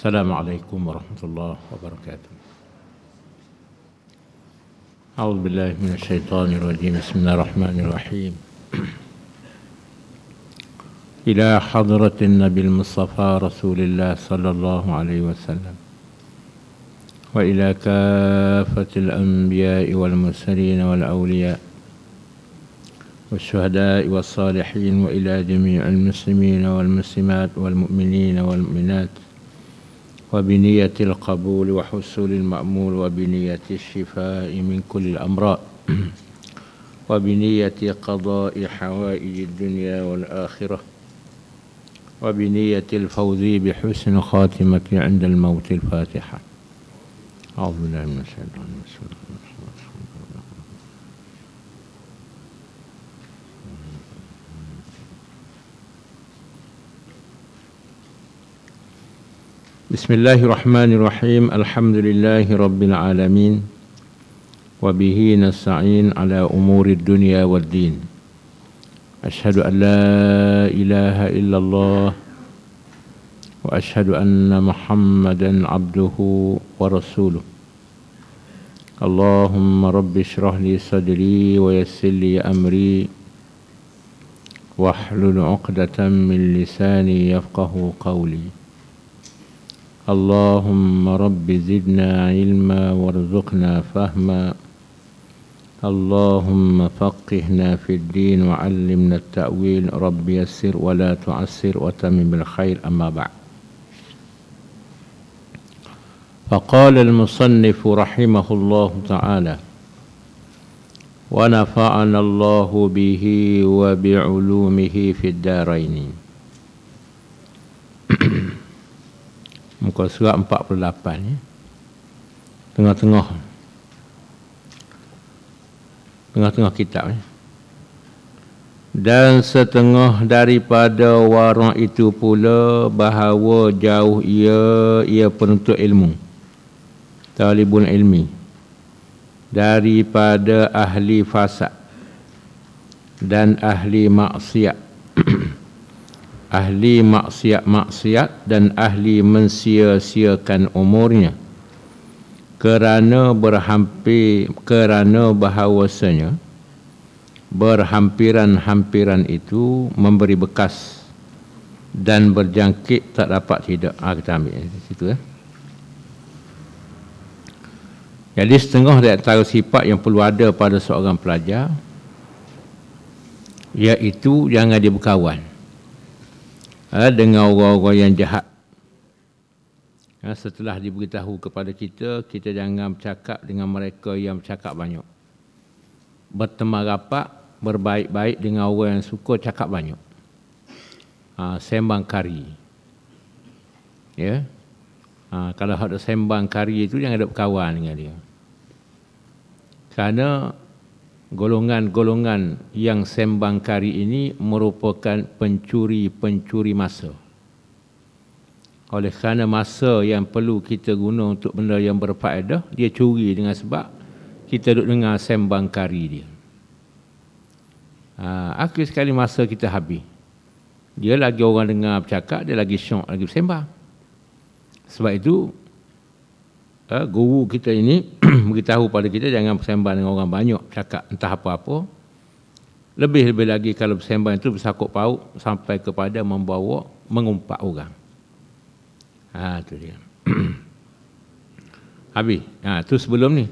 السلام عليكم ورحمة الله وبركاته أعوذ بالله من الشيطان الرجيم بسم الله الرحمن الرحيم إلى حضرة النبي المصطفى رسول الله صلى الله عليه وسلم وإلى كافة الأنبياء والمرسلين والأولياء والشهداء والصالحين وإلى جميع المسلمين والمسلمات والمؤمنين والمؤمنات وبنية القبول وحصول المأمول وبنية الشفاء من كل الأمراض وبنية قضاء حوائج الدنيا والآخرة وبنية الفوز بحسن خاتمة عند الموت الفاتحة أعوذ بالله من الشيطان الرجيم بسم الله الرحمن الرحيم الحمد لله رب العالمين وبه نستعين على أمور الدنيا والدين أشهد أن لا إله إلا الله وأشهد أن محمدا عبده ورسوله اللهم رب اشرح لي صدري ويسر لي أمري واحلل عقدة من لساني يفقه قولي اللهم رب زدنا علما وارزقنا فهما اللهم فقهنا في الدين وعلمنا التأويل رب يسر ولا تعسر وتمم بالخير أما بعد فقال المصنف رحمه الله تعالى ونفعنا الله به وبعلومه في الدارين muka surat 48 ya. tengah-tengah tengah-tengah kitab ya. dan setengah daripada warang itu pula bahawa jauh ia ia penuntut ilmu talibun ilmi daripada ahli fasad dan ahli maksiat ahli maksiat-maksiat dan ahli mensia-siakan umurnya kerana berhampir kerana bahawasanya berhampiran-hampiran itu memberi bekas dan berjangkit tak dapat tidak ah kita ambil di situ eh. jadi setengah dari sifat yang perlu ada pada seorang pelajar iaitu jangan dia berkawan ha, dengan orang-orang yang jahat. Ha, setelah diberitahu kepada kita, kita jangan bercakap dengan mereka yang bercakap banyak. Berteman rapat, berbaik-baik dengan orang yang suka cakap banyak. Ha, sembang kari. Ya? Ha, kalau ada sembang kari itu, jangan ada berkawan dengan dia. Kerana golongan-golongan yang sembang kari ini merupakan pencuri-pencuri masa. Oleh kerana masa yang perlu kita guna untuk benda yang berfaedah, dia curi dengan sebab kita duduk dengar sembang kari dia. Ha, akhir sekali masa kita habis. Dia lagi orang dengar bercakap, dia lagi syok, lagi bersembang. Sebab itu, ha, guru kita ini beritahu pada kita jangan bersembang dengan orang banyak cakap entah apa-apa. Lebih-lebih lagi kalau bersembang itu bersakut paut sampai kepada membawa mengumpat orang. Ha tu dia. Habis. Ha tu sebelum ni.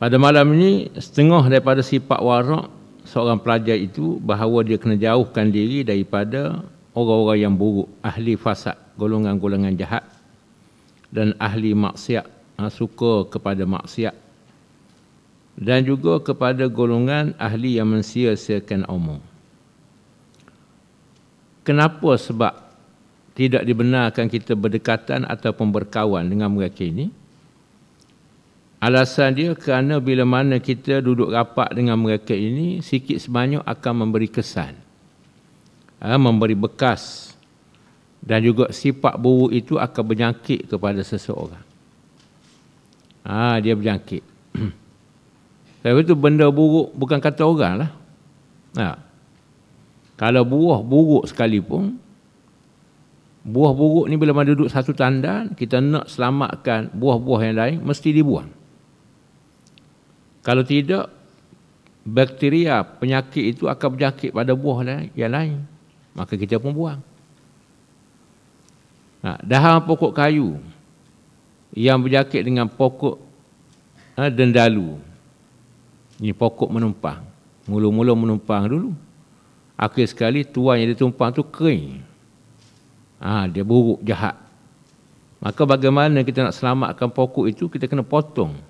Pada malam ini setengah daripada sifat warak seorang pelajar itu bahawa dia kena jauhkan diri daripada orang-orang yang buruk, ahli fasad, golongan-golongan jahat dan ahli maksiat ha, suka kepada maksiat dan juga kepada golongan ahli yang mensia-siakan umur. Kenapa sebab tidak dibenarkan kita berdekatan atau pemberkawan dengan mereka ini? Alasan dia kerana bila mana kita duduk rapat dengan mereka ini, sikit sebanyak akan memberi kesan, ha, memberi bekas dan juga sifat buruk itu akan menyakit kepada seseorang ha, dia berjangkit. Sebab itu benda buruk bukan kata orang lah. Ha. Kalau buah buruk sekalipun, buah buruk ni bila mana duduk satu tanda, kita nak selamatkan buah-buah yang lain, mesti dibuang. Kalau tidak, bakteria penyakit itu akan berjangkit pada buah yang lain. Maka kita pun buang. Ha. Dahan pokok kayu, yang berjakit dengan pokok ha, dendalu. Ini pokok menumpang. Mula-mula menumpang dulu. Akhir sekali tuan yang ditumpang tu kering. Ha, dia buruk, jahat. Maka bagaimana kita nak selamatkan pokok itu, kita kena potong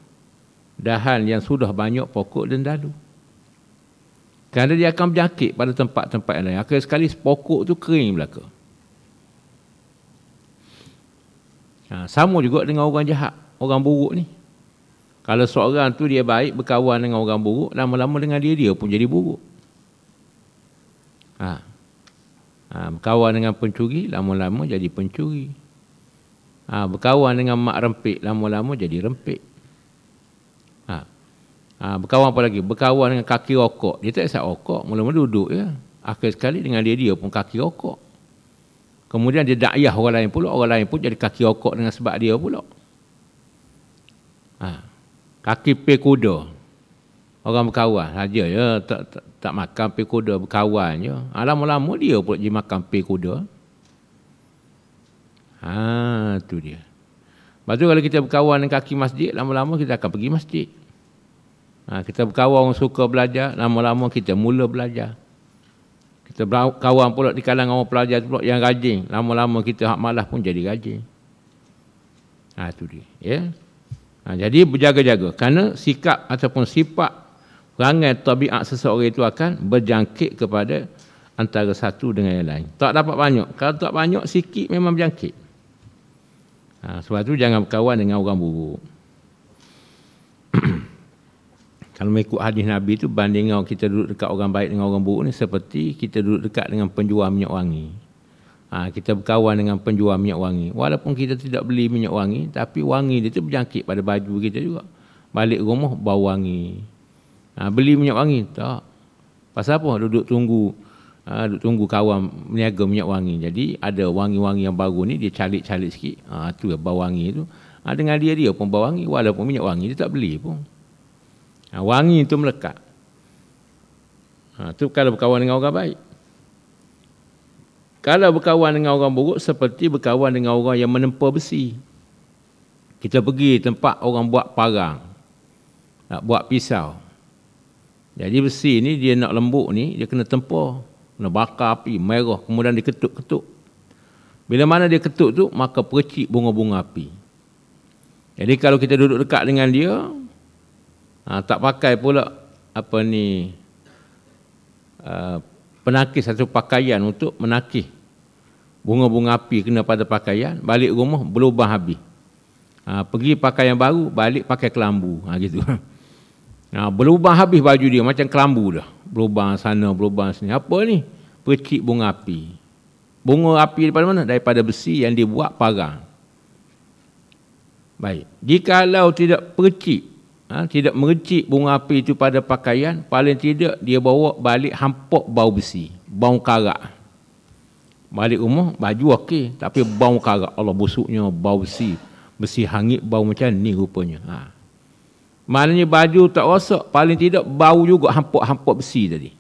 dahan yang sudah banyak pokok dendalu. Kerana dia akan berjakit pada tempat-tempat yang lain. Akhir sekali pokok tu kering belakang. Ha, sama juga dengan orang jahat, orang buruk ni. Kalau seorang tu dia baik berkawan dengan orang buruk, lama-lama dengan dia, dia pun jadi buruk. Ha. Ha, berkawan dengan pencuri, lama-lama jadi pencuri. Ha, berkawan dengan mak rempik, lama-lama jadi rempik. Ha. Ha, berkawan apa lagi? Berkawan dengan kaki rokok. Dia tak isap rokok, mula-mula duduk Ya. Akhir sekali dengan dia, dia pun kaki rokok. Kemudian dia da'iyah orang lain pula, orang lain pun jadi kaki okok dengan sebab dia pula. Ha. Kaki pe kuda. Orang berkawan saja ya, tak, tak, tak makan pe kuda berkawan je. Ya. Lama-lama dia pula jadi makan pe kuda. Ha, tu dia. Lepas tu kalau kita berkawan dengan kaki masjid, lama-lama kita akan pergi masjid. Ha, kita berkawan orang suka belajar, lama-lama kita mula belajar. Kita kawan pula di kalangan orang pelajar tu pula yang rajin. Lama-lama kita hak malas pun jadi rajin. Ha, itu dia. Ya? Ha, jadi berjaga-jaga. Kerana sikap ataupun sifat perangai tabiat seseorang itu akan berjangkit kepada antara satu dengan yang lain. Tak dapat banyak. Kalau tak banyak, sikit memang berjangkit. Ha, sebab itu jangan berkawan dengan orang buruk kalau mengikut hadis Nabi itu banding kita duduk dekat orang baik dengan orang buruk ni seperti kita duduk dekat dengan penjual minyak wangi. Ha, kita berkawan dengan penjual minyak wangi. Walaupun kita tidak beli minyak wangi tapi wangi dia tu berjangkit pada baju kita juga. Balik rumah bau wangi. Ha, beli minyak wangi? Tak. Pasal apa? Duduk tunggu ha, duduk tunggu kawan meniaga minyak wangi. Jadi ada wangi-wangi yang baru ni dia calik-calik sikit. Ha, tu bau wangi itu Ha, dengan dia dia pun bau wangi walaupun minyak wangi dia tak beli pun ha, wangi itu melekat ha, itu kalau berkawan dengan orang baik kalau berkawan dengan orang buruk seperti berkawan dengan orang yang menempa besi kita pergi tempat orang buat parang nak buat pisau jadi besi ni dia nak lembuk ni dia kena tempa kena bakar api merah kemudian diketuk-ketuk bila mana dia ketuk tu maka percik bunga-bunga api jadi kalau kita duduk dekat dengan dia ha, tak pakai pula apa ni uh, penakis satu pakaian untuk menakih bunga-bunga api kena pada pakaian balik rumah berubah habis ha, pergi pakai yang baru balik pakai kelambu ha, gitu ha, berubah habis baju dia macam kelambu dah berubah sana berubah sini apa ni percik bunga api bunga api daripada mana daripada besi yang dibuat parang baik jikalau tidak percik ha, tidak mengecik bunga api itu pada pakaian, paling tidak dia bawa balik hampok bau besi, bau karak. Balik rumah, baju okey, tapi bau karak. Allah busuknya, bau besi. Besi hangit, bau macam ni rupanya. Ha. Maknanya baju tak rosak, paling tidak bau juga hampok-hampok besi tadi.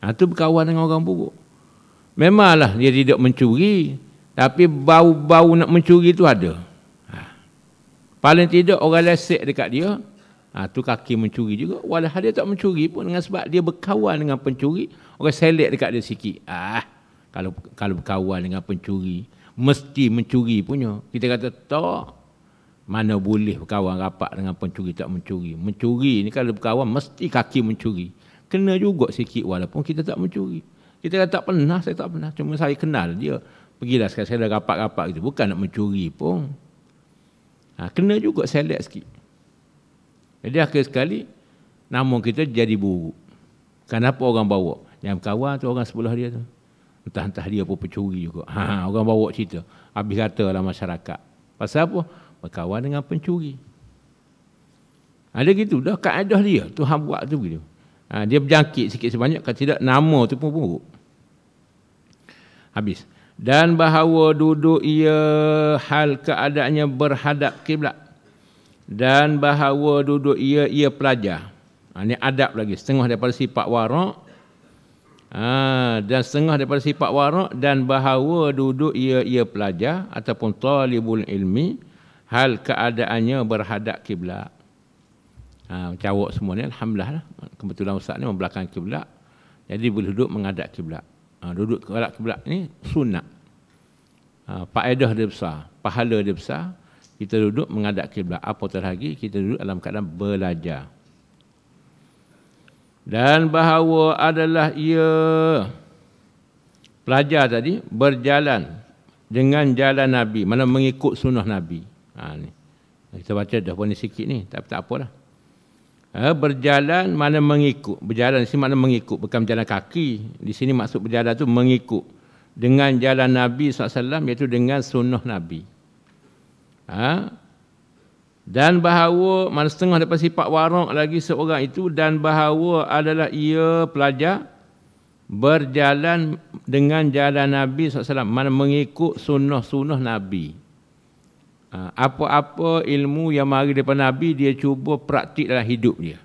Ha, itu berkawan dengan orang buruk. Memanglah dia tidak mencuri, tapi bau-bau nak mencuri itu ada. Paling tidak orang lesek dekat dia, ha, tu kaki mencuri juga. Walau dia tak mencuri pun dengan sebab dia berkawan dengan pencuri, orang selek dekat dia sikit. Ah, kalau kalau berkawan dengan pencuri, mesti mencuri punya. Kita kata, tak. Mana boleh berkawan rapat dengan pencuri tak mencuri. Mencuri ni kalau berkawan mesti kaki mencuri. Kena juga sikit walaupun kita tak mencuri. Kita kata tak pernah, saya tak pernah. Cuma saya kenal dia. Pergilah sekarang saya dah rapat-rapat gitu. Bukan nak mencuri pun. Ha, kena juga select sikit. Jadi akhir sekali, nama kita jadi buruk. Kenapa orang bawa? Yang kawan tu orang sebelah dia tu. Entah-entah dia pun pencuri juga. Ha, ha orang bawa cerita. Habis kata lah masyarakat. Pasal apa? Berkawan dengan pencuri. Ada ha, gitu. Dah kaedah dia. Tuhan buat tu gitu. Ha, dia berjangkit sikit sebanyak. Kalau tidak, nama tu pun buruk. Habis. Habis dan bahawa duduk ia hal keadaannya berhadap kiblat dan bahawa duduk ia ia pelajar ha, ini adab lagi setengah daripada sifat warak ha, dan setengah daripada sifat warak dan bahawa duduk ia ia pelajar ataupun talibul ilmi hal keadaannya berhadap kiblat ha, cawok semua ni alhamdulillah lah. kebetulan ustaz ni membelakang kiblat jadi boleh duduk menghadap kiblat ha, duduk kelak kelak ni sunat. Ha, ah, Pak Edah dia besar, pahala dia besar. Kita duduk mengadap kiblat. Apa terhagi kita duduk dalam keadaan belajar. Dan bahawa adalah ia pelajar tadi berjalan dengan jalan Nabi. Mana mengikut sunnah Nabi. Ha, ni. Kita baca dah pun ni sikit ni. Tapi tak apalah eh, berjalan mana mengikut berjalan di sini mana mengikut bukan berjalan kaki di sini maksud berjalan tu mengikut dengan jalan Nabi SAW iaitu dengan sunnah Nabi ha? dan bahawa mana setengah daripada sifat warung lagi seorang itu dan bahawa adalah ia pelajar berjalan dengan jalan Nabi SAW mana mengikut sunnah-sunnah Nabi Ha, apa-apa ilmu yang mari daripada Nabi, dia cuba praktik dalam hidup dia.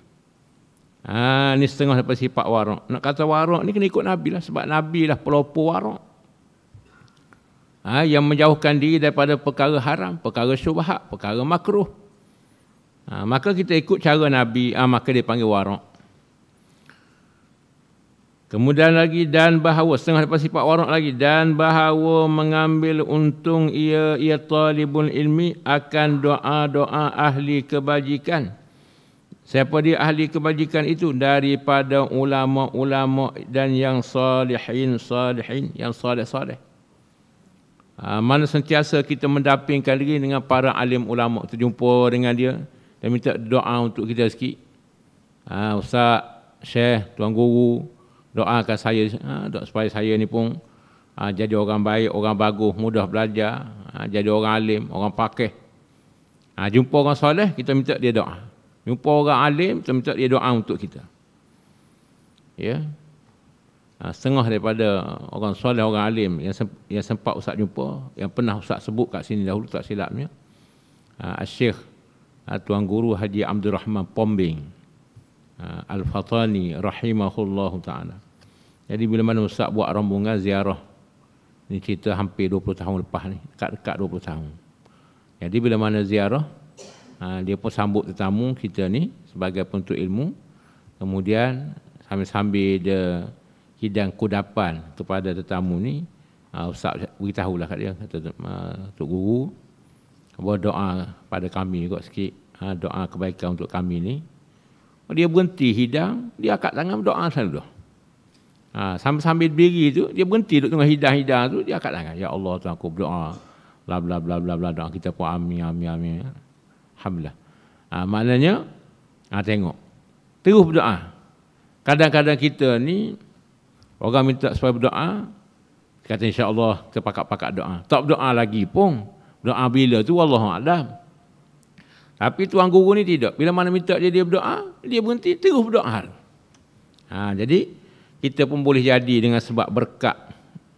Ha, ni setengah daripada sifat warak. Nak kata warak ni kena ikut Nabi lah. Sebab Nabi lah pelopor warak. Ha, yang menjauhkan diri daripada perkara haram, perkara subahat, perkara makruh. Ha, maka kita ikut cara Nabi, ha, maka dia panggil warak. Kemudian lagi dan bahawa setengah daripada sifat warak lagi dan bahawa mengambil untung ia ia talibul ilmi akan doa-doa ahli kebajikan. Siapa dia ahli kebajikan itu daripada ulama-ulama dan yang salihin salihin yang saleh saleh. Ha, mana sentiasa kita mendampingkan diri dengan para alim ulama kita jumpa dengan dia dan minta doa untuk kita sikit. Ah ha, ustaz, syekh, tuan guru, doakan saya uh, supaya saya ni pun uh, jadi orang baik, orang bagus, mudah belajar, uh, jadi orang alim, orang pakeh. Uh, jumpa orang soleh, kita minta dia doa. Jumpa orang alim, kita minta dia doa untuk kita. Ya. Yeah. setengah daripada orang soleh, orang alim yang, semp- yang sempat usah jumpa, yang pernah usah sebut kat sini dahulu tak silapnya. Uh, Asyik Tuan Guru Haji Abdul Rahman Pombing Al-Fatani Rahimahullahu Ta'ala jadi bila mana Ustaz buat rombongan ziarah Ini cerita hampir 20 tahun lepas ni Dekat-dekat 20 tahun Jadi bila mana ziarah ha, Dia pun sambut tetamu kita ni Sebagai penuntut ilmu Kemudian sambil-sambil dia Hidang kudapan kepada tetamu ni ha, Ustaz beritahulah kat dia Kata Tok Guru Buat doa pada kami juga sikit ha, Doa kebaikan untuk kami ni Dia berhenti hidang Dia akak tangan doa selalu dah Ha, sambil, sambil berdiri tu dia berhenti duduk tengah hidah-hidah tu dia akan lah ya Allah tu aku berdoa bla bla bla bla bla doa kita pun amin amin amin alhamdulillah ha, maknanya ha, tengok terus berdoa kadang-kadang kita ni orang minta supaya berdoa kata insya-Allah kita pakak-pakak doa tak berdoa lagi pun doa bila tu wallahu a'lam tapi tuan guru ni tidak bila mana minta dia dia berdoa dia berhenti terus berdoa ha, jadi kita pun boleh jadi dengan sebab berkat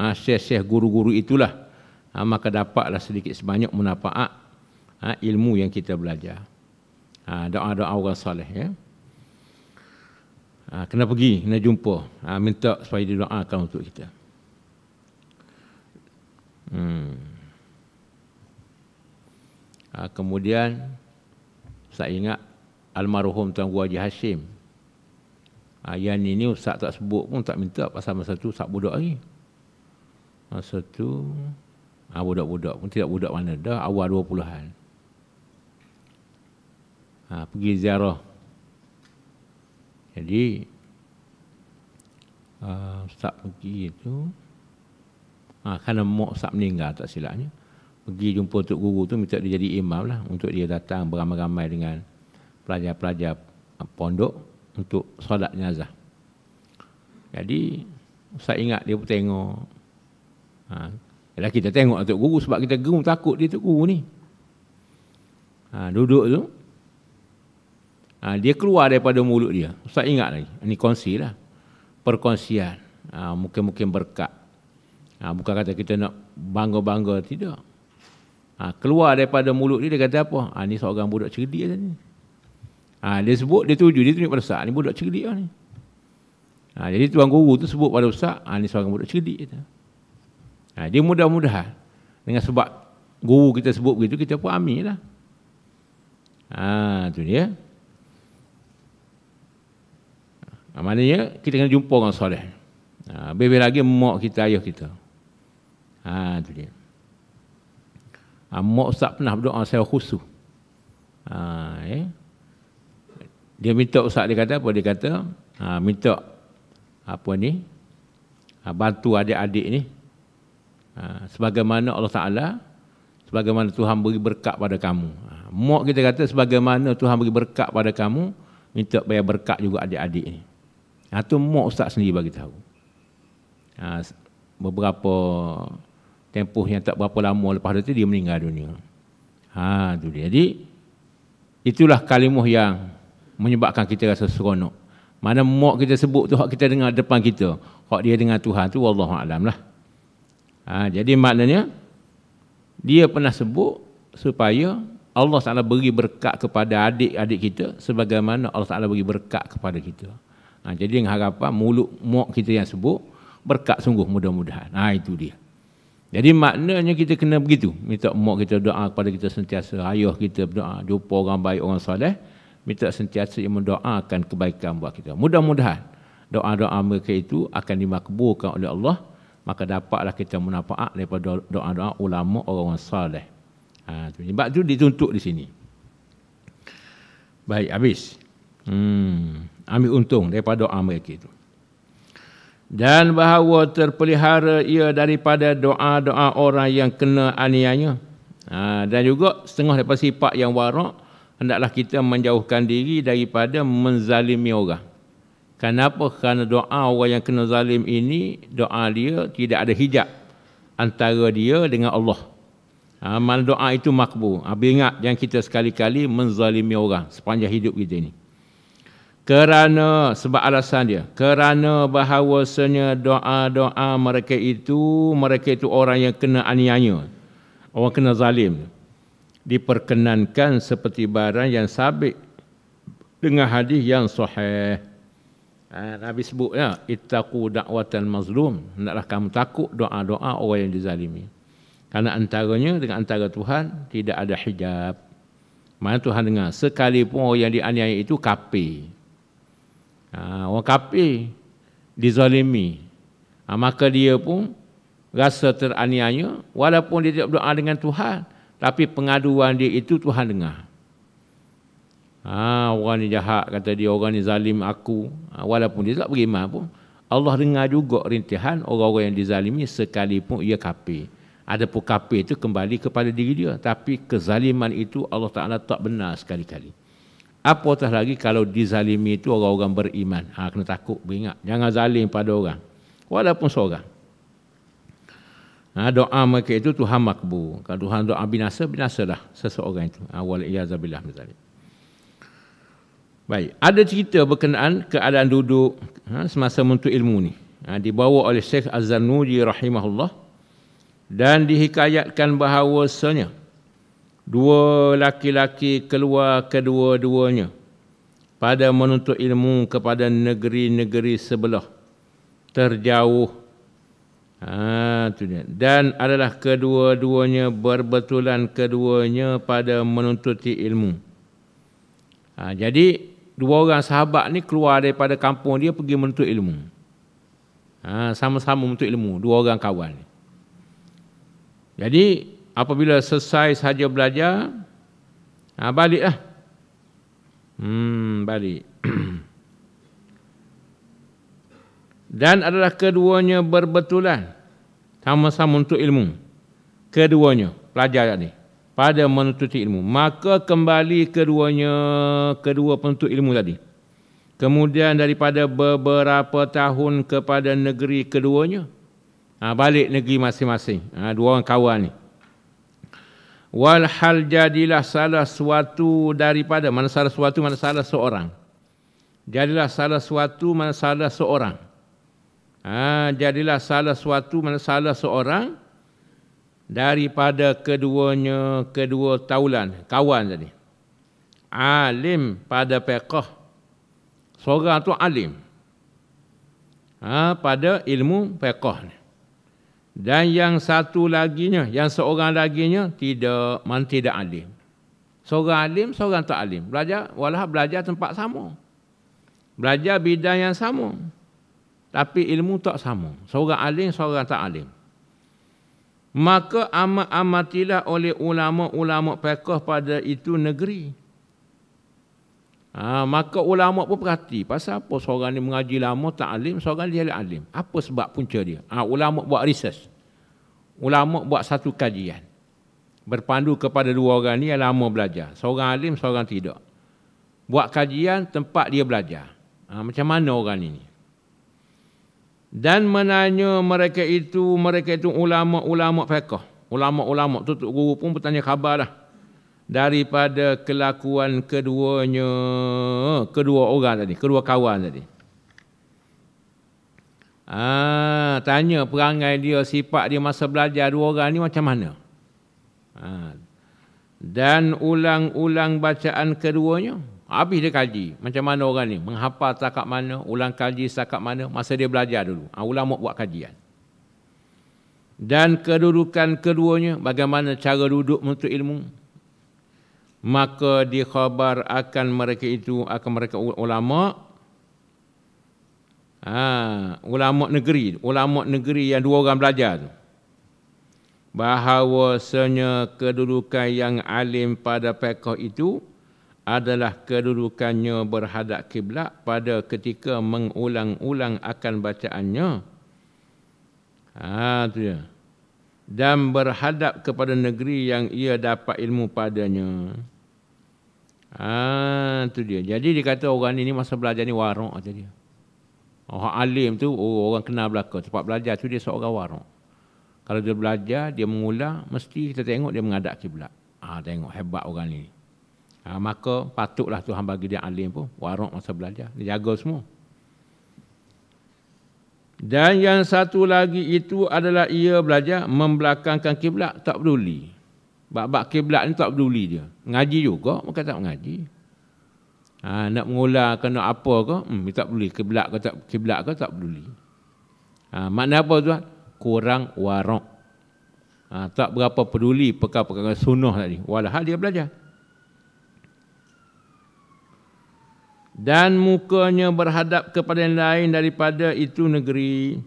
ha, syekh-syekh guru-guru itulah ha, maka dapatlah sedikit sebanyak manfaat ha, ilmu yang kita belajar ha, doa-doa orang soleh ya ha, kena pergi kena jumpa ha, minta supaya didoakan untuk kita hmm. ha, kemudian saya ingat almarhum Tuan Guru Haji Hashim Ha, yang ni ni Ustaz tak sebut pun tak minta pasal masa tu sak budak lagi. Masa tu ha, budak-budak pun tidak budak mana dah awal dua puluhan, Ha, pergi ziarah. Jadi ha, Ustaz pergi tu ha, kerana mak Ustaz meninggal tak silapnya pergi jumpa Tok Guru tu minta dia jadi imam lah untuk dia datang beramai-ramai dengan pelajar-pelajar pondok untuk solat jenazah. Jadi saya ingat dia pun tengok. Ha, Yalah kita tengok Atuk Guru sebab kita gerung takut dia tu Guru ni. Ha, duduk tu. Ha, dia keluar daripada mulut dia. Saya ingat lagi. Ini kongsi lah. Perkongsian. Ha, mungkin-mungkin berkat. Ha, bukan kata kita nak bangga-bangga. Tidak. Ha, keluar daripada mulut dia, dia kata apa? Ha, ini seorang budak cerdik. Ini. Kan? Ha, dia sebut, dia tuju, dia tunjuk pada Ustaz. Ini budak cerdik lah ni. Ha, jadi Tuan Guru tu sebut pada Ustaz, ha, ini seorang budak cerdik. Kita. Ha, dia mudah mudah Dengan sebab Guru kita sebut begitu, kita pun amin lah. Ha, tu dia. Ha, maknanya, kita kena jumpa orang soleh. Ha, Bebel lagi mak kita, ayah kita. Ha, tu dia. Ha, mak Ustaz pernah berdoa saya khusus. Ha, eh? dia minta ustaz dia kata apa dia kata ha, minta apa ni ha, bantu adik-adik ni ha, sebagaimana Allah Taala sebagaimana Tuhan beri berkat pada kamu ha, mak kita kata sebagaimana Tuhan beri berkat pada kamu minta bayar berkat juga adik-adik ni ha, tu mak ustaz sendiri bagi tahu ha, beberapa tempoh yang tak berapa lama lepas itu dia meninggal dunia ha tu dia jadi itulah kalimah yang menyebabkan kita rasa seronok. Mana mak kita sebut tu hak kita dengar depan kita. Hak dia dengar Tuhan tu Allah alam lah. Ha, jadi maknanya dia pernah sebut supaya Allah Taala beri berkat kepada adik-adik kita sebagaimana Allah Taala beri berkat kepada kita. Ha, jadi dengan harapan mulut mak kita yang sebut berkat sungguh mudah-mudahan. Ha, itu dia. Jadi maknanya kita kena begitu. Minta mak kita doa kepada kita sentiasa. Ayah kita berdoa. Jumpa orang baik, orang soleh minta sentiasa yang mendoakan kebaikan buat kita. Mudah-mudahan doa-doa mereka itu akan dimakbulkan oleh Allah, maka dapatlah kita manfaat daripada doa-doa ulama orang-orang saleh. Ha, sebab itu dituntut di sini. Baik, habis. Hmm, ambil untung daripada doa mereka itu. Dan bahawa terpelihara ia daripada doa-doa orang yang kena aniaya. Ha, dan juga setengah daripada sifat yang warak, hendaklah kita menjauhkan diri daripada menzalimi orang. Kenapa? Kerana doa orang yang kena zalim ini, doa dia tidak ada hijab antara dia dengan Allah. Ha, mana doa itu makbul. Ha, ingat yang kita sekali-kali menzalimi orang sepanjang hidup kita ini. Kerana, sebab alasan dia, kerana bahawasanya doa-doa mereka itu, mereka itu orang yang kena aniaya. Orang kena zalim diperkenankan seperti barang yang sabit dengan hadis yang sahih. Ha, Nabi sebut ya, ittaqu da'watan mazlum, hendaklah kamu takut doa-doa orang yang dizalimi. Karena antaranya dengan antara Tuhan tidak ada hijab. Mana Tuhan dengar sekalipun orang yang dianiaya itu kafir. Ha, orang kafir dizalimi. Ha, maka dia pun rasa teraniaya walaupun dia tidak berdoa dengan Tuhan, tapi pengaduan dia itu Tuhan dengar. Ha, orang ni jahat kata dia, orang ni zalim aku. Ha, walaupun dia tak beriman pun. Allah dengar juga rintihan orang-orang yang dizalimi sekalipun ia ada pun kafir itu kembali kepada diri dia. Tapi kezaliman itu Allah Ta'ala tak benar sekali-kali. Apatah lagi kalau dizalimi itu orang-orang beriman. Ha, kena takut, beringat. Jangan zalim pada orang. Walaupun seorang. Ha, doa mereka itu Tuhan makbu. Kalau Tuhan doa binasa, binasa dah seseorang itu. Ha, Waliyahzabillah misalnya. Baik, ada cerita berkenaan keadaan duduk ha, semasa menuntut ilmu ini Ha, dibawa oleh Syekh Az-Zanuji rahimahullah dan dihikayatkan bahawasanya dua laki-laki keluar kedua-duanya pada menuntut ilmu kepada negeri-negeri sebelah terjauh Ha, tu dia. Dan adalah kedua-duanya berbetulan keduanya pada menuntut ilmu. Ha, jadi, dua orang sahabat ni keluar daripada kampung dia pergi menuntut ilmu. Ha, sama-sama menuntut ilmu, dua orang kawan ni. Jadi, apabila selesai saja belajar, ha, baliklah. Hmm, balik. dan adalah keduanya berbetulan sama-sama untuk ilmu keduanya pelajar tadi pada menuntuti ilmu maka kembali keduanya kedua penuntut ilmu tadi kemudian daripada beberapa tahun kepada negeri keduanya ha, balik negeri masing-masing ha, dua orang kawan ni Walhal jadilah salah suatu daripada mana salah suatu mana salah seorang jadilah salah suatu mana salah seorang Ha, jadilah salah suatu mana salah seorang daripada keduanya kedua taulan kawan tadi alim pada pekoh, seorang tu alim ha, pada ilmu fiqh dan yang satu laginya yang seorang laginya tidak man tidak alim seorang alim seorang tak alim belajar walah belajar tempat sama belajar bidang yang sama tapi ilmu tak sama. Seorang alim, seorang tak alim. Maka amat amatilah oleh ulama-ulama pekah pada itu negeri. Ha, maka ulama pun perhati. Pasal apa seorang ni mengaji lama tak alim, seorang dia alim. Apa sebab punca dia? Ha, ulama buat research. Ulama buat satu kajian. Berpandu kepada dua orang ni yang lama belajar. Seorang alim, seorang tidak. Buat kajian tempat dia belajar. Ha, macam mana orang ini? dan menanya mereka itu mereka itu ulama-ulama fiqh ulama-ulama tutup guru pun bertanya khabar dah daripada kelakuan keduanya kedua orang tadi kedua kawan tadi ah tanya perangai dia sifat dia masa belajar dua orang ni macam mana ah dan ulang-ulang bacaan keduanya Habis dia kaji. Macam mana orang ni? Menghafal setakat mana? Ulang kaji setakat mana? Masa dia belajar dulu. Ha, ulama buat kajian. Dan kedudukan keduanya, bagaimana cara duduk menuntut ilmu? Maka dikhabar akan mereka itu, akan mereka ulama. Ha, ulama negeri, ulama negeri yang dua orang belajar tu bahawasanya kedudukan yang alim pada pekoh itu adalah kedudukannya berhadap kiblat pada ketika mengulang-ulang akan bacaannya. Ha, tu dia. Dan berhadap kepada negeri yang ia dapat ilmu padanya. Ha, tu dia. Jadi dia orang ini masa belajar ni warok kata dia. Orang alim tu oh, orang kena belakang. Tempat belajar tu dia seorang warok. Kalau dia belajar, dia mengulang, mesti kita tengok dia menghadap kiblat. ha, tengok hebat orang ini. Ha, maka patutlah Tuhan bagi dia alim pun. Warok masa belajar. Dia jaga semua. Dan yang satu lagi itu adalah ia belajar membelakangkan kiblat tak peduli. Bak-bak kiblat ni tak peduli dia. Ngaji juga, maka tak mengaji. Ha, nak mengolah, ke nak apa ke, hmm, tak peduli. Kiblat ke tak, kiblat ke tak peduli. Ha, makna apa tuan? Kurang warok. Ha, tak berapa peduli perkara-perkara sunnah tadi. Walau hal dia belajar. dan mukanya berhadap kepada yang lain daripada itu negeri.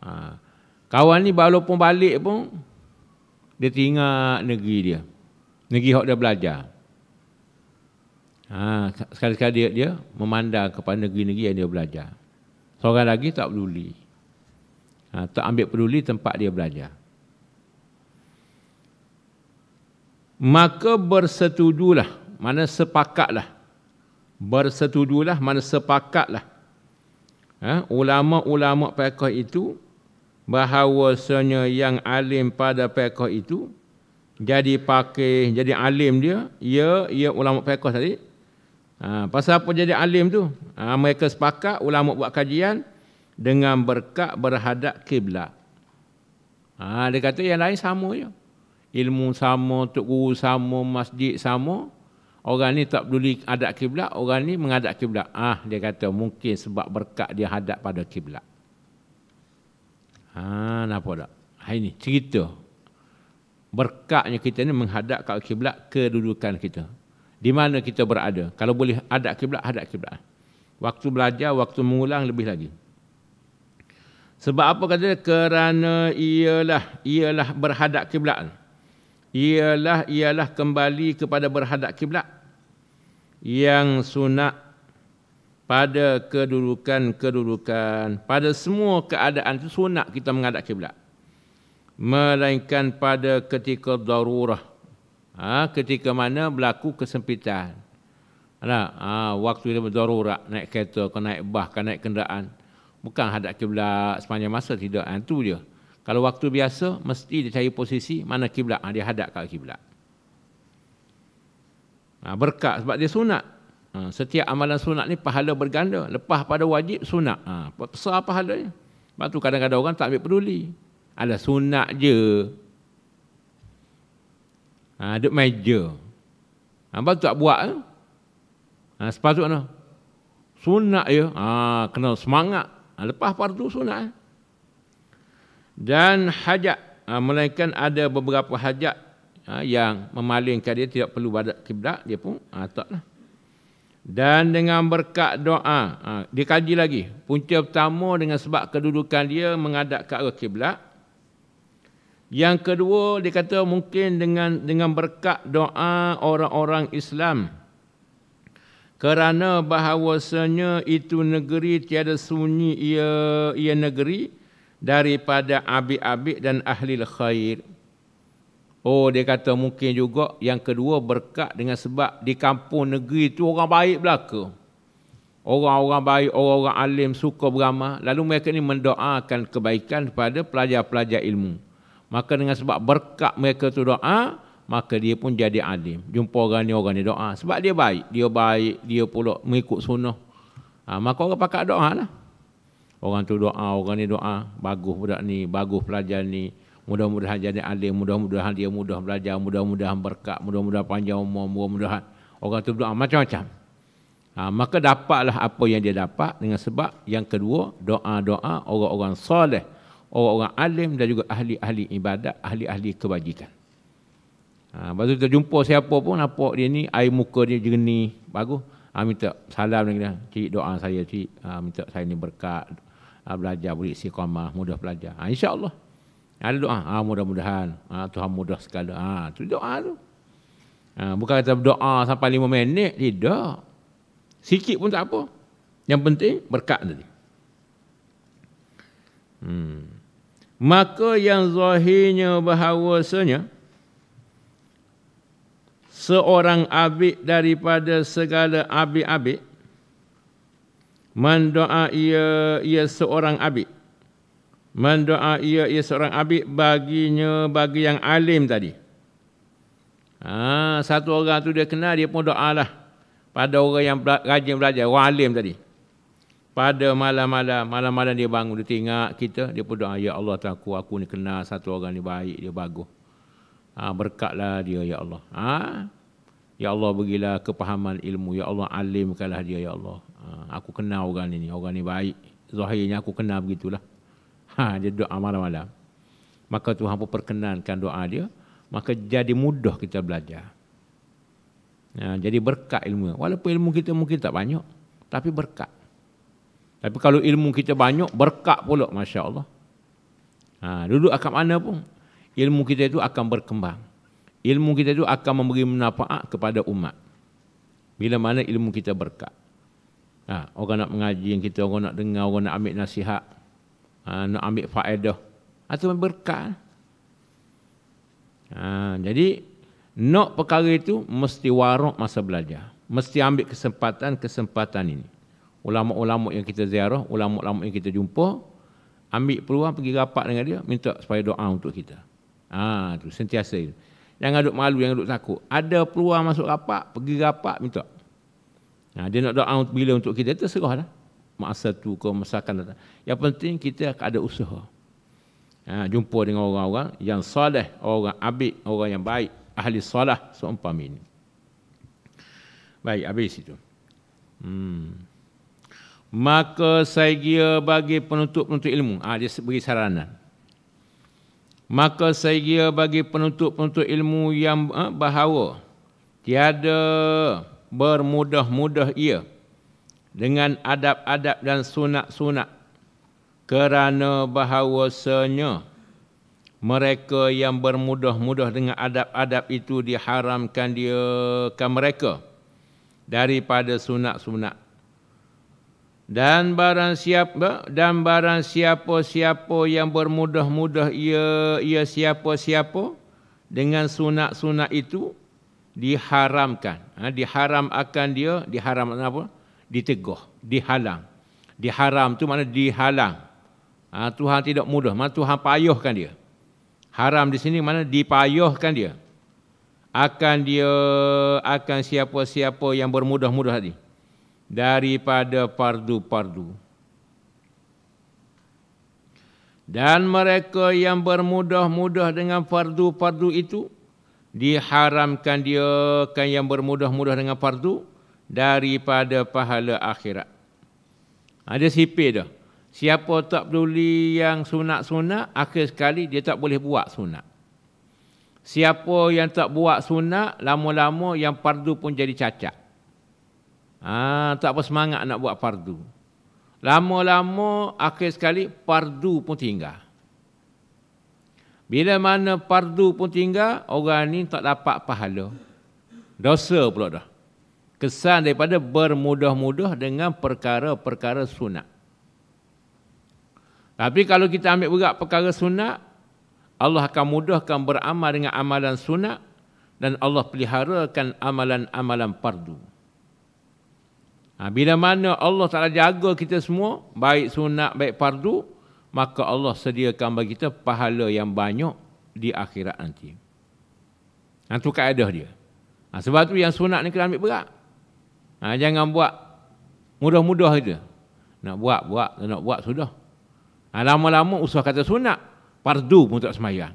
Ha. Kawan ni walaupun balik pun, dia tinggal negeri dia. Negeri yang dia belajar. Ha. Sekali-sekali dia, dia memandang kepada negeri-negeri yang dia belajar. Seorang lagi tak peduli. Ha. Tak ambil peduli tempat dia belajar. Maka bersetujulah, mana sepakatlah, bersetujulah mana sepakatlah eh, ulama-ulama fiqh itu bahawasanya yang alim pada fiqh itu jadi pakai, jadi alim dia ya ya ulama fiqh tadi ha, pasal apa jadi alim tu ha, mereka sepakat ulama buat kajian dengan berkat berhadap kiblat ha, dia kata yang lain sama je ilmu sama tok guru sama masjid sama orang ni tak peduli adat kiblat, orang ni mengadat kiblat. Ah, dia kata mungkin sebab berkat dia hadap pada kiblat. Ha, ah, kenapa tak? Hai ni cerita. Berkatnya kita ni menghadap ke kiblat kedudukan kita. Di mana kita berada? Kalau boleh adat kiblat, hadap kiblat. Waktu belajar, waktu mengulang lebih lagi. Sebab apa kata dia? Kerana ialah ialah berhadap kiblat ialah ialah kembali kepada berhadap kiblat yang sunat pada kedudukan-kedudukan pada semua keadaan itu sunat kita menghadap kiblat melainkan pada ketika darurah ha, ketika mana berlaku kesempitan ada ha, waktu dia darurat naik kereta ke naik bah ke naik kenderaan bukan hadap kiblat sepanjang masa tidak ha, itu dia kalau waktu biasa, mesti dia cari posisi mana kiblat. Ha, dia hadap ke kiblat. Ha, berkat sebab dia sunat. Ha, setiap amalan sunat ni pahala berganda. Lepas pada wajib, sunat. Ha, besar pahala Sebab tu kadang-kadang orang tak ambil peduli. Ada sunat je. Ha, duduk meja. Ha, sebab tu tak buat. Eh? Ha, sepatutnya. Sunat Ah Ha, kena semangat. Ha, lepas pada sunat. Eh? dan hajat ha, melainkan ada beberapa hajat ha, yang memalingkan dia tidak perlu badak kiblat dia pun ha, taklah dan dengan berkat doa dia kaji lagi punca pertama dengan sebab kedudukan dia menghadap ke arah kiblat yang kedua dia kata mungkin dengan dengan berkat doa orang-orang Islam kerana bahawasanya itu negeri tiada sunyi ia ia negeri daripada abik-abik dan ahli khair. Oh dia kata mungkin juga yang kedua berkat dengan sebab di kampung negeri itu orang baik belaka. Orang-orang baik, orang-orang alim suka beramah. Lalu mereka ini mendoakan kebaikan kepada pelajar-pelajar ilmu. Maka dengan sebab berkat mereka tu doa, maka dia pun jadi alim. Jumpa orang ni, orang ni doa. Sebab dia baik. Dia baik, dia pula mengikut sunnah. Ha, maka orang pakat doa lah. Orang tu doa, orang ni doa, bagus budak ni, bagus pelajar ni. Mudah-mudahan jadi alim, mudah-mudahan dia mudah belajar, mudah-mudahan berkat, mudah-mudahan panjang umur, mudah-mudahan. Orang tu doa macam-macam. Ha, maka dapatlah apa yang dia dapat dengan sebab yang kedua, doa-doa orang-orang soleh, orang-orang alim dan juga ahli-ahli ibadat, ahli-ahli kebajikan. Ha, lepas tu kita jumpa siapa pun, nampak dia ni, air muka dia jernih, bagus. Ha, minta salam lagi dah. Cik doa saya, cik. Ha, minta saya ni berkat ha, belajar boleh istiqamah mudah belajar ha, ah, Allah, ada doa ha, mudah-mudahan ha, Tuhan mudah sekali. ha, tu doa tu ha, bukan kata doa sampai lima minit tidak sikit pun tak apa yang penting berkat tadi hmm. maka yang zahirnya bahawasanya seorang abid daripada segala abid-abid Man doa ia, ia seorang abik. Man doa ia, ia seorang abik baginya, bagi yang alim tadi. Ha, satu orang tu dia kenal, dia pun doa lah. Pada orang yang rajin belajar, orang alim tadi. Pada malam-malam, malam-malam dia bangun, dia tengok kita, dia pun doa, Ya Allah tak aku, aku ni kenal satu orang ni baik, dia bagus. Ha, berkatlah dia, Ya Allah. Ha? Ya Allah, berilah kepahaman ilmu. Ya Allah, alimkanlah dia, Ya Allah. Ah, aku kenal orang ini, orang ini baik. Zahirnya aku kenal begitulah. Ha, dia doa malam-malam. Maka Tuhan pun perkenankan doa dia. Maka jadi mudah kita belajar. Ha, jadi berkat ilmu. Walaupun ilmu kita mungkin tak banyak, tapi berkat. Tapi kalau ilmu kita banyak, berkat pula Masya Allah. Ha, duduk akan mana pun, ilmu kita itu akan berkembang. Ilmu kita itu akan memberi manfaat kepada umat. Bila mana ilmu kita berkat. Ha, orang nak mengaji yang kita, orang nak dengar, orang nak ambil nasihat, ha, nak ambil faedah. Itu ha, berkat. Ha, jadi, nak perkara itu mesti warok masa belajar. Mesti ambil kesempatan-kesempatan ini. Ulama-ulama yang kita ziarah, ulama-ulama yang kita jumpa, ambil peluang pergi rapat dengan dia, minta supaya doa untuk kita. Ha, tu sentiasa itu. Jangan duduk malu, jangan duduk takut. Ada peluang masuk rapat, pergi rapat, minta. Nah, ha, dia nak doa bila untuk kita, terserah lah. Masa tu kau masakan datang. Yang penting kita ada usaha. Ha, jumpa dengan orang-orang yang soleh, orang abid, orang yang baik, ahli salah seumpam ini. Baik, habis itu. Hmm. Maka saya kira bagi penuntut-penuntut ilmu. Ha, dia beri saranan. Maka saya kira bagi penuntut-penuntut ilmu yang ha, bahawa tiada bermudah-mudah ia dengan adab-adab dan sunat-sunat kerana bahawasanya mereka yang bermudah-mudah dengan adab-adab itu diharamkan dia ke kan mereka daripada sunat-sunat dan barang siapa dan barang siapa siapa yang bermudah-mudah ia ia siapa siapa dengan sunat-sunat itu diharamkan. Ha, diharam akan dia, diharam maknanya apa? Ditegoh, dihalang. Diharam tu makna dihalang. Ha, Tuhan tidak mudah, maknanya Tuhan payuhkan dia. Haram di sini mana dipayuhkan dia. Akan dia, akan siapa-siapa yang bermudah-mudah tadi. Daripada pardu-pardu. Dan mereka yang bermudah-mudah dengan fardu-fardu itu, diharamkan dia kan yang bermudah-mudah dengan fardu daripada pahala akhirat. Ada sipir dah. Siapa tak peduli yang sunat-sunat, akhir sekali dia tak boleh buat sunat. Siapa yang tak buat sunat, lama-lama yang fardu pun jadi cacat. Ha, tak bersemangat nak buat fardu. Lama-lama akhir sekali fardu pun tinggal. Bila mana fardu pun tinggal, orang ini tak dapat pahala. Dosa pula dah. Kesan daripada bermudah-mudah dengan perkara-perkara sunat. Tapi kalau kita ambil juga perkara sunat, Allah akan mudahkan beramal dengan amalan sunat dan Allah peliharakan amalan-amalan fardu. Ha, bila mana Allah Ta'ala jaga kita semua, baik sunat, baik fardu, maka Allah sediakan bagi kita pahala yang banyak di akhirat nanti. Ha, itu kaedah dia. Ha, sebab tu yang sunat ni kena ambil berat. Ha, jangan buat mudah-mudah kita. Nak buat, buat. Nak buat, sudah. Ha, lama-lama usah kata sunat, pardu pun tak semayang.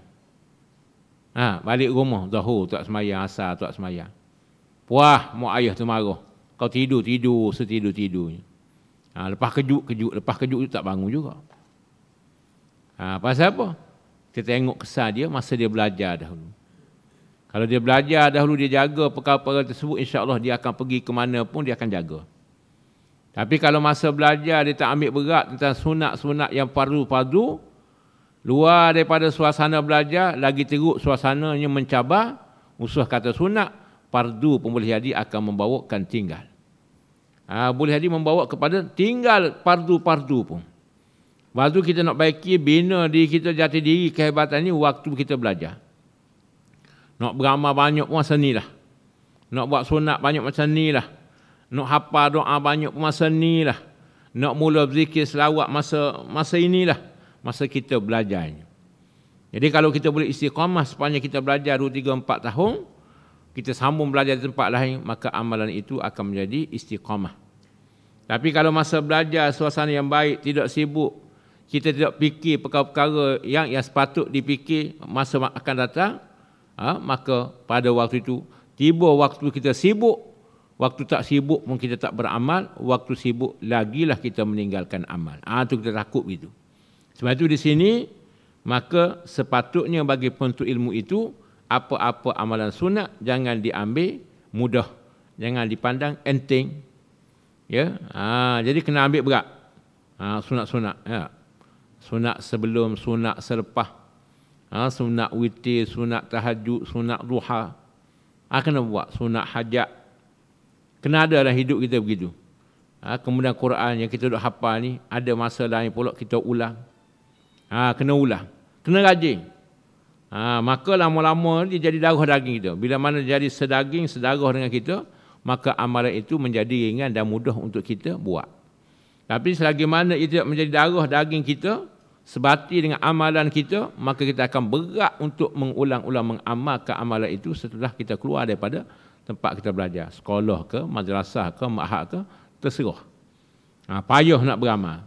Ha, balik rumah, zahur tak semayang, asal tak semayang. Puah, mak ayah tu marah. Kau tidur, tidur, setidur-tidurnya. Ha, lepas kejut, kejut. Lepas kejut, tak bangun juga. Ha, pasal apa? Kita tengok kesan dia masa dia belajar dahulu. Kalau dia belajar dahulu, dia jaga perkara-perkara tersebut, insya Allah dia akan pergi ke mana pun, dia akan jaga. Tapi kalau masa belajar, dia tak ambil berat tentang sunat-sunat yang padu-padu, luar daripada suasana belajar, lagi teruk suasananya mencabar, usah kata sunat, pardu pun boleh jadi akan membawakan tinggal. Ha, boleh jadi membawa kepada tinggal pardu-pardu pun. Waktu kita nak baiki, bina diri kita jati diri kehebatan ini waktu kita belajar. Nak beramal banyak pun masa ni lah. Nak buat sunat banyak masa ni lah. Nak hafal doa banyak pun masa ni lah. Nak mula berzikir selawat masa masa inilah. Masa kita belajar ni. Jadi kalau kita boleh istiqamah sepanjang kita belajar 2, 3, 4 tahun, kita sambung belajar di tempat lain, maka amalan itu akan menjadi istiqamah. Tapi kalau masa belajar suasana yang baik, tidak sibuk, kita tidak fikir perkara-perkara yang yang sepatut dipikir masa akan datang, ha, maka pada waktu itu tiba waktu kita sibuk, waktu tak sibuk mungkin kita tak beramal, waktu sibuk lagilah kita meninggalkan amal. Ah ha, tu kita takut itu. Sebab itu di sini maka sepatutnya bagi pontu ilmu itu apa-apa amalan sunat jangan diambil mudah, jangan dipandang enteng. Ya, ha, jadi kena ambil berat. Ah ha, sunat-sunat. Ya sunat sebelum, sunat selepas. Ha, sunat witir, sunat tahajud, sunat ruha. Ha, kena buat sunat hajat. Kena ada dalam hidup kita begitu. Ha, kemudian Quran yang kita duduk hafal ni, ada masa lain pula kita ulang. Ha, kena ulang. Kena rajin. Ha, maka lama-lama dia jadi darah daging kita. Bila mana jadi sedaging, sedarah dengan kita, maka amalan itu menjadi ringan dan mudah untuk kita buat. Tapi selagi mana itu tidak menjadi darah daging kita, sebati dengan amalan kita, maka kita akan berat untuk mengulang-ulang mengamalkan amalan itu setelah kita keluar daripada tempat kita belajar. Sekolah ke, madrasah ke, mahak ke, terserah. Ha, payuh nak beramal.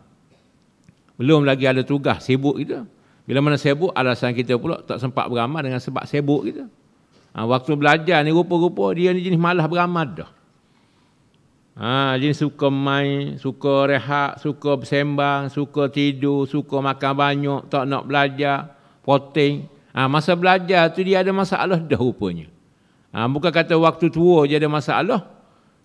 Belum lagi ada tugas sibuk kita. Bila mana sibuk, alasan kita pula tak sempat beramal dengan sebab sibuk kita. Ha, waktu belajar ni rupa-rupa dia ni jenis malah beramal dah. Ha, jin suka main, suka rehat, suka bersembang, suka tidur, suka makan banyak, tak nak belajar, poting. Ha, masa belajar tu dia ada masalah dah rupanya. Ha, bukan kata waktu tua dia ada masalah.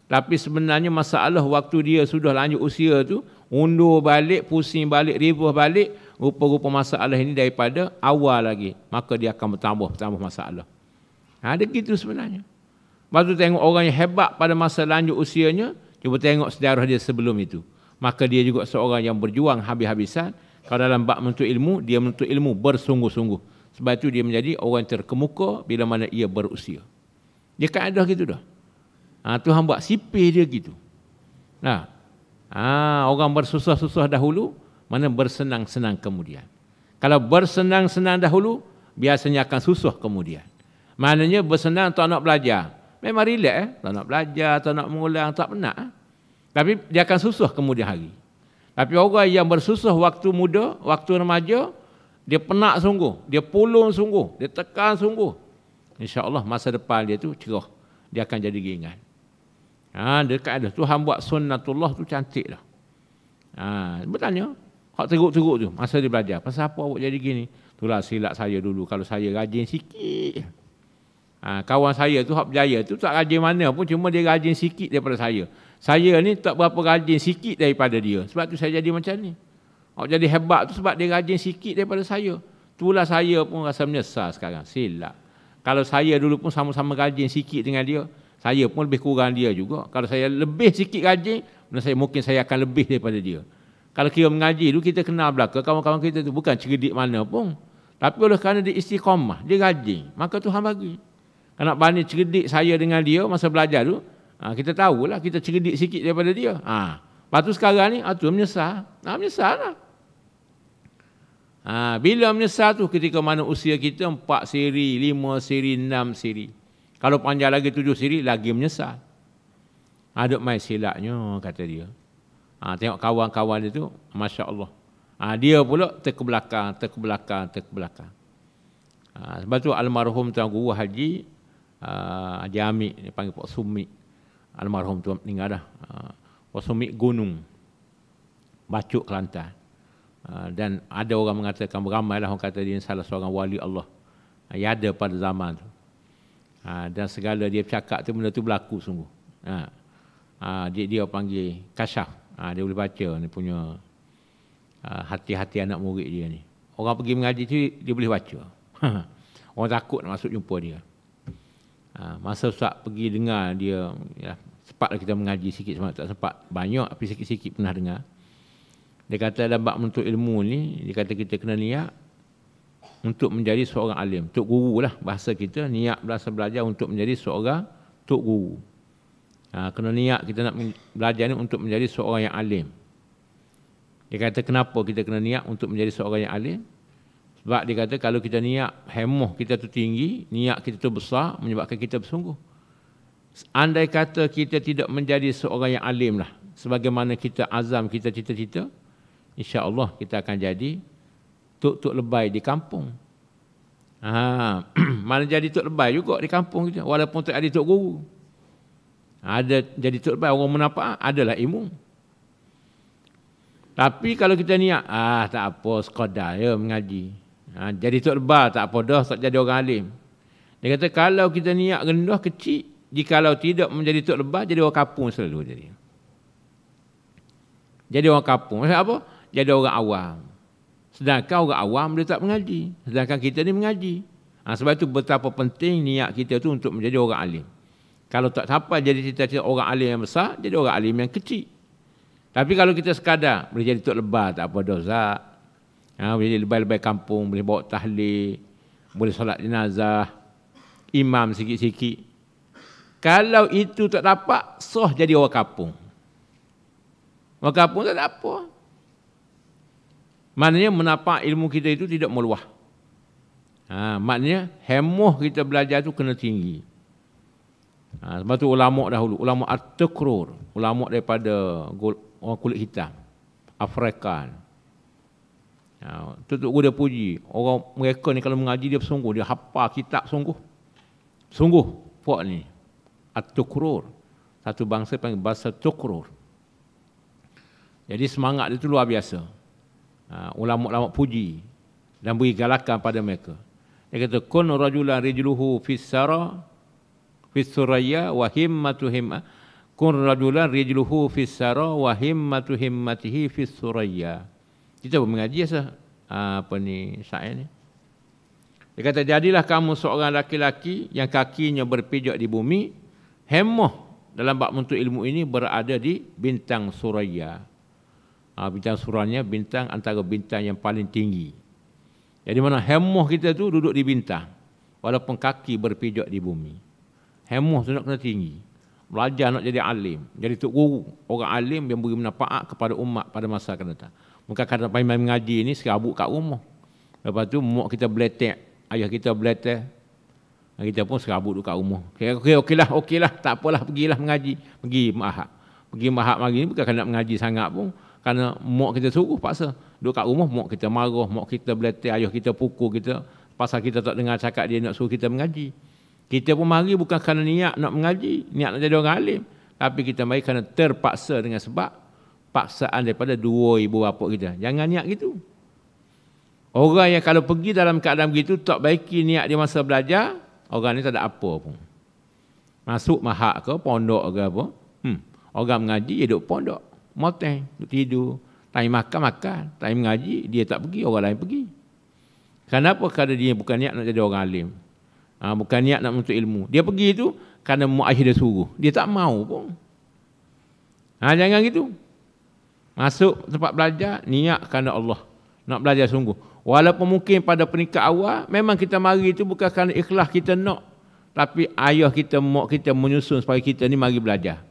Tapi sebenarnya masalah waktu dia sudah lanjut usia tu, undur balik, pusing balik, ribuh balik, rupa-rupa masalah ini daripada awal lagi. Maka dia akan bertambah-bertambah masalah. Ha, ada ha, gitu sebenarnya. Lepas tu tengok orang yang hebat pada masa lanjut usianya, cuba tengok sejarah dia sebelum itu. Maka dia juga seorang yang berjuang habis-habisan. Kalau dalam bak menuntut ilmu, dia menuntut ilmu bersungguh-sungguh. Sebab itu dia menjadi orang terkemuka bila mana ia berusia. Dia kan ada gitu dah. Ha, Tuhan buat sipih dia gitu. Nah, ha, orang bersusah-susah dahulu, mana bersenang-senang kemudian. Kalau bersenang-senang dahulu, biasanya akan susah kemudian. Maknanya bersenang tak nak belajar. Memang relax eh. Tak nak belajar, tak nak mengulang, tak penat. Eh? Tapi dia akan susah kemudian hari. Tapi orang yang bersusah waktu muda, waktu remaja, dia penat sungguh, dia pulung sungguh, dia tekan sungguh. InsyaAllah masa depan dia tu cerah. Dia akan jadi ringan. Ha, dekat kata ada. Tuhan buat sunnatullah tu cantik dah. Ha, bertanya. Hak teruk-teruk tu. Masa dia belajar. Pasal apa awak jadi gini? Itulah silap saya dulu. Kalau saya rajin sikit. Ha, kawan saya tu hak berjaya tu tak rajin mana pun cuma dia rajin sikit daripada saya. Saya ni tak berapa rajin sikit daripada dia. Sebab tu saya jadi macam ni. Hak jadi hebat tu sebab dia rajin sikit daripada saya. Itulah saya pun rasa menyesal sekarang. Silap. Kalau saya dulu pun sama-sama rajin sikit dengan dia, saya pun lebih kurang dia juga. Kalau saya lebih sikit rajin, saya mungkin saya akan lebih daripada dia. Kalau kira mengaji dulu kita kenal belakang. kawan-kawan kita tu bukan cerdik mana pun. Tapi oleh kerana dia istiqamah, dia rajin, maka Tuhan bagi anak bani cerdik saya dengan dia masa belajar tu, ha, kita tahulah kita cerdik sikit daripada dia. Ha. Lepas tu sekarang ni, ha, tu menyesal. Ha, menyesal lah. Ha, bila menyesal tu ketika mana usia kita empat siri, lima siri, enam siri. Kalau panjang lagi tujuh siri, lagi menyesal. Aduk ha, main silapnya, kata dia. Ha, tengok kawan-kawan dia tu, Masya Allah. Ha, dia pula terkebelakang, terkebelakang, terkebelakang. Ha, sebab tu almarhum Tuan Guru Haji Ah, Haji Amik dia panggil Pak Sumik almarhum tu meninggal dah ah, Pak Sumik Gunung Bacuk Kelantan ah, dan ada orang mengatakan beramai lah orang kata dia salah seorang wali Allah yang ada pada zaman tu dan segala dia cakap tu benda tu berlaku sungguh dia, dia panggil Kasyaf dia boleh baca ni punya hati-hati anak murid dia ni orang pergi mengaji tu dia boleh baca orang takut nak masuk jumpa dia Ha, masa Ustaz pergi dengar dia, ya, sempatlah kita mengaji sikit sebab tak sempat banyak tapi sikit-sikit pernah dengar. Dia kata ada bab untuk ilmu ni, dia kata kita kena niat untuk menjadi seorang alim. Tok guru lah bahasa kita, niat belasah belajar untuk menjadi seorang tok guru. Ha, kena niat kita nak belajar ni untuk menjadi seorang yang alim. Dia kata kenapa kita kena niat untuk menjadi seorang yang alim? Sebab dia kata kalau kita niat hemoh kita tu tinggi, niat kita tu besar, menyebabkan kita bersungguh. Andai kata kita tidak menjadi seorang yang alim lah, sebagaimana kita azam, kita cita-cita, insya Allah kita akan jadi tuk-tuk lebay di kampung. Ha, mana jadi tuk lebay juga di kampung kita, walaupun tak ada tuk guru. Ada jadi tuk lebay, orang menampak, adalah ilmu. Tapi kalau kita niat, ah tak apa, sekadar ya mengaji. Ha, jadi tok lebar tak apa dah, tak jadi orang alim. Dia kata kalau kita niat rendah kecil, jika kalau tidak menjadi tok lebar, jadi orang kapung selalu jadi. Jadi orang kapung. Maksud apa? Jadi orang awam. Sedangkan orang awam dia tak mengaji. Sedangkan kita ni mengaji. Ha, sebab itu betapa penting niat kita tu untuk menjadi orang alim. Kalau tak sampai jadi kita cita orang alim yang besar, jadi orang alim yang kecil. Tapi kalau kita sekadar, boleh jadi tok lebar, tak apa dosa. Ha, boleh lebih-lebih kampung, boleh bawa tahlil, boleh solat jenazah, imam sikit-sikit. Kalau itu tak dapat, soh jadi orang kampung. Orang kampung tak ada apa. Maknanya menapak ilmu kita itu tidak meluah. Ha, maknanya hemoh kita belajar itu kena tinggi. Ha, sebab itu ulama' dahulu, ulama' at-tukrur, ulama' daripada orang kulit hitam, Afrikaan. Ha, ya, tu dia puji. Orang mereka ni kalau mengaji dia sungguh, dia hafal kitab sungguh. Sungguh puak ni. At-Tukrur. Satu bangsa panggil bahasa Tukrur. Jadi semangat dia tu luar biasa. Ha, ulama-ulama puji dan beri galakan pada mereka. Dia kata kun rajulan rijluhu fi suraya wa himmatu himma kun rajulan rijluhu sara wa himmatu himmatihi fi suraya kita pun mengaji asa ah, apa ni saya ni. Dia kata jadilah kamu seorang laki-laki yang kakinya berpijak di bumi, hemoh dalam bab untuk ilmu ini berada di bintang Suraya. Ha, bintang Suraya bintang antara bintang yang paling tinggi. Jadi mana hemoh kita tu duduk di bintang walaupun kaki berpijak di bumi. Hemoh tu nak kena tinggi. Belajar nak jadi alim, jadi tok guru, orang alim yang beri manfaat kepada umat pada masa akan datang. Maka kata main mengaji ni serabut kat rumah. Lepas tu mak kita beletek, ayah kita beletek. Kita pun serabut duduk kat rumah. Okey okey okeylah okeylah tak apalah pergilah mengaji. Pergi mahak. Pergi mahak hari ni bukan kerana nak mengaji sangat pun kerana mak kita suruh paksa. Duduk kat rumah mak kita marah, mak kita beletek, ayah kita pukul kita pasal kita tak dengar cakap dia nak suruh kita mengaji. Kita pun mari bukan kerana niat nak mengaji, niat nak jadi orang alim. Tapi kita mari kerana terpaksa dengan sebab paksaan daripada dua ibu bapa kita. Jangan niat gitu. Orang yang kalau pergi dalam keadaan begitu, tak baiki niat dia masa belajar, orang ni tak ada apa pun. Masuk mahak ke, pondok ke apa. Hmm. Orang mengaji, dia duduk pondok. Moteng, duduk tidur. Tak makan, makan. Tak mengaji, dia tak pergi, orang lain pergi. Kenapa? Kerana dia bukan niat nak jadi orang alim. Ha, bukan niat nak menuntut ilmu. Dia pergi itu kerana mu'ayyid dia suruh. Dia tak mau pun. Ha, jangan gitu. Masuk tempat belajar, niat kerana Allah. Nak belajar sungguh. Walaupun mungkin pada peringkat awal, memang kita mari itu bukan kerana ikhlas kita nak. Tapi ayah kita, mak kita menyusun supaya kita ni mari belajar.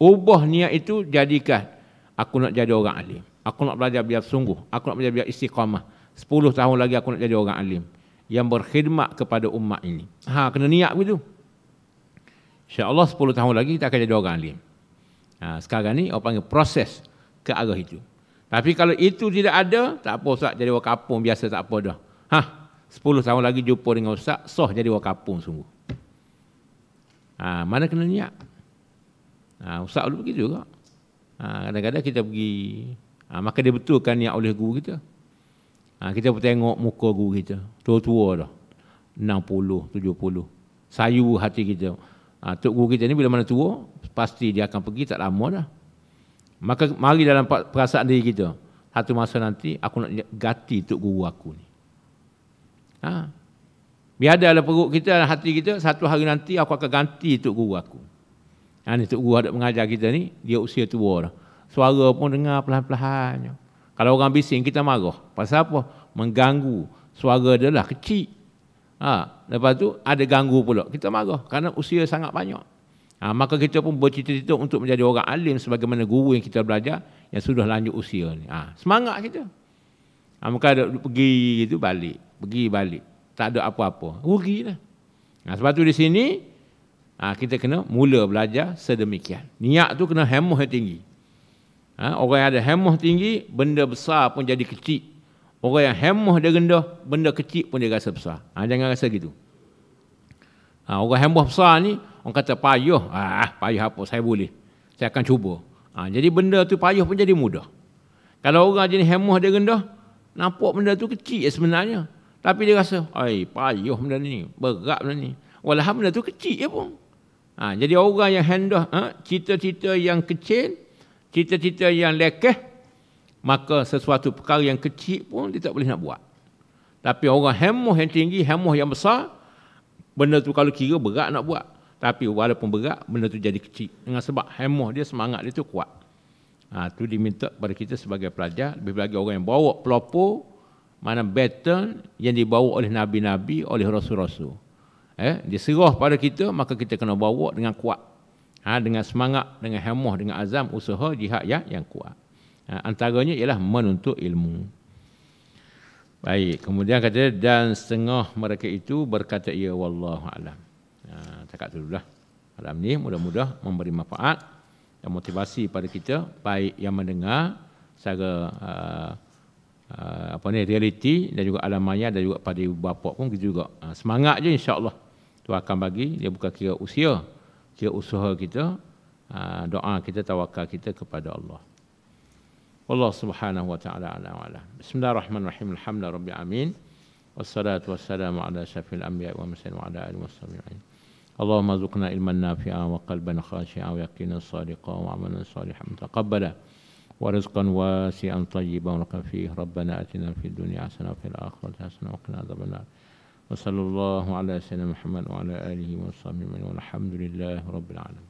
Ubah niat itu, jadikan aku nak jadi orang alim. Aku nak belajar biar sungguh. Aku nak belajar biar istiqamah. Sepuluh tahun lagi aku nak jadi orang alim. Yang berkhidmat kepada umat ini. Ha, kena niat begitu. InsyaAllah sepuluh tahun lagi kita akan jadi orang alim. Ha, sekarang ni orang panggil proses. Proses ke arah itu. Tapi kalau itu tidak ada, tak apa Ustaz jadi orang kampung biasa tak apa dah. Hah, sepuluh tahun lagi jumpa dengan Ustaz, soh jadi orang kampung sungguh. Ha, mana kena niat? Ha, Ustaz dulu pergi juga. Ha, kadang-kadang kita pergi, ha, maka dia betulkan niat oleh guru kita. Ha, kita pun tengok muka guru kita, tua-tua dah. 60, 70. Sayu hati kita. Ha, Tok guru kita ni bila mana tua, pasti dia akan pergi tak lama dah. Maka mari dalam perasaan diri kita. Satu masa nanti aku nak ganti Tok Guru aku ni. Ha. Biar ada dalam perut kita, dalam hati kita, satu hari nanti aku akan ganti Tok Guru aku. Ha, ni Tok Guru ada mengajar kita ni, dia usia tua dah. Suara pun dengar pelan perlahan Kalau orang bising, kita marah. Pasal apa? Mengganggu. Suara dia lah kecil. Ha. Lepas tu ada ganggu pula. Kita marah. Kerana usia sangat banyak. Ha, maka kita pun bercita-cita untuk menjadi orang alim sebagaimana guru yang kita belajar yang sudah lanjut usia ni. Ha, semangat kita. Ha, maka ada pergi itu balik, pergi balik. Tak ada apa-apa. Rugi lah. Ha, sebab tu di sini ha, kita kena mula belajar sedemikian. Niat tu kena hemoh yang tinggi. Ha, orang yang ada hemoh tinggi, benda besar pun jadi kecil. Orang yang hemoh dia rendah, benda kecil pun dia rasa besar. Ha, jangan rasa gitu. Ha, orang hamba besar ni, orang kata payuh. Ha, ah, payuh apa, saya boleh. Saya akan cuba. Ha, jadi benda tu payuh pun jadi mudah. Kalau orang jenis hemoh dia rendah, nampak benda tu kecil je sebenarnya. Tapi dia rasa, ai payuh benda ni, berat benda ni. Walau benda tu kecil je pun. Ha, jadi orang yang rendah, ha, cita-cita yang kecil, cita-cita yang lekeh, maka sesuatu perkara yang kecil pun dia tak boleh nak buat. Tapi orang hemoh yang tinggi, hemoh yang besar, benda tu kalau kira berat nak buat. Tapi walaupun berat, benda tu jadi kecil. Dengan sebab hemoh dia, semangat dia tu kuat. Ha, tu diminta pada kita sebagai pelajar, lebih lagi orang yang bawa pelopor, mana battle yang dibawa oleh Nabi-Nabi, oleh Rasul-Rasul. Eh, dia serah pada kita, maka kita kena bawa dengan kuat. Ha, dengan semangat, dengan hemoh, dengan azam, usaha, jihad yang, yang kuat. Ha, antaranya ialah menuntut ilmu. Baik, kemudian kata dan setengah mereka itu berkata ya wallahu alam. Ha, cakap tu dululah. Malam ni mudah-mudah memberi manfaat dan motivasi pada kita baik yang mendengar secara uh, uh, apa ni realiti dan juga alam maya dan juga pada ibu bapa pun kita juga. Ha, semangat je insya-Allah. Tu akan bagi dia bukan kira usia, kira usaha kita, uh, doa kita, tawakal kita kepada Allah. والله سبحانه وتعالى على وعلا بسم الله الرحمن الرحيم الحمد لله رب العالمين والصلاة والسلام على شرف الأنبياء والمرسلين وعلى آله والصحبه اللهم ارزقنا علما نافعا وقلبا خاشعا ويقينا صادقا وعملا صالحا متقبلا ورزقا واسعا طيبا ورقا فيه ربنا اتنا في الدنيا حسنه وفي الاخره حسنه وقنا عذاب النار وصلى الله على سيدنا محمد وعلى اله وصحبه والحمد لله رب العالمين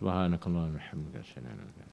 سبحانك اللهم وبحمدك اشهد ان لا اله الا انت